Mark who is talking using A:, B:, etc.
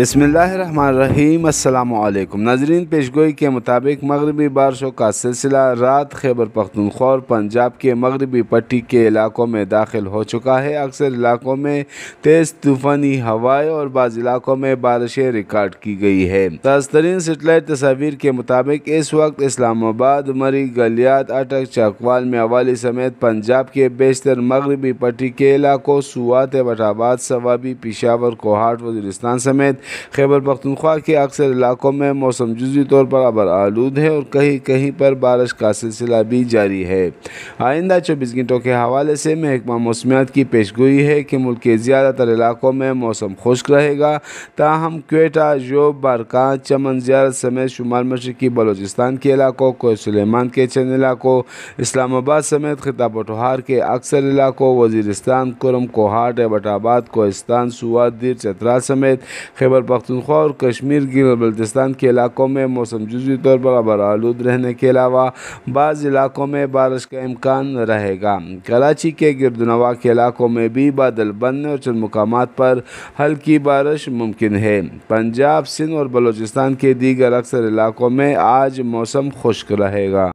A: अस्सलाम वालेकुम नाजरीन पेशगोई के मुताबिक मगरबी बारिशों का सिलसिला रात खैबर पख्तनख्वा और पंजाब के मगरबी पट्टी के इलाकों में दाखिल हो चुका है अक्सर इलाकों में तेज़ तूफ़ानी हवाएं और बाज़ इलाकों में बारिशें रिकॉर्ड की गई है ताज़ तरीन सेटेलाइट तस्वीर के मुताबिक इस वक्त इस्लामाबाद मरी गलियात अटक चकवाल में अवाली समेत पंजाब के बेशतर मगरबी पट्टी के इलाकों सुवात वटाबाद सवाबी पिशावर कोहाट वजरिस्तान समेत खैबर पख्तनख्वा के अक्सर इलाकों में मौसम जुजी तौर पर आबर आलूद है और कहीं कहीं पर बारिश का सिलसिला भी जारी है आइंदा चौबीस घंटों के हवाले से महकमा मौसमियात की पेशगोई है कि मुल्क के ज़्यादातर इलाकों में मौसम खुश्क रहेगा ताहम क्वेटा जोब बारकां चमन ज्यारत समेत शुमाल मशरकी बलोचिस्तान के इलाकों को सलेमान के चंद इलाकों इस्लामाबाद समेत खिताब टोहार के अक्सर इलाकों वजीरस्तान कुरम कोहाट एबटाबाद कोहिस्तान सुआ दीर चतरा समेत खैबर खैबर पख्तनख्वा और कश्मीर गिर और बल्तिस्तान के इलाकों में मौसम जुजी तौर पर आबर आलूद रहने के अलावा बाज़ इलाकों में बारिश का इम्कान रहेगा कराची के गिरदनवा के इलाकों में भी बादल बनने और चंद मकाम पर हल्की बारिश मुमकिन है पंजाब सिंध और बलोचिस्तान के दीगर अक्सर इलाकों में आज मौसम खुश्क रहेगा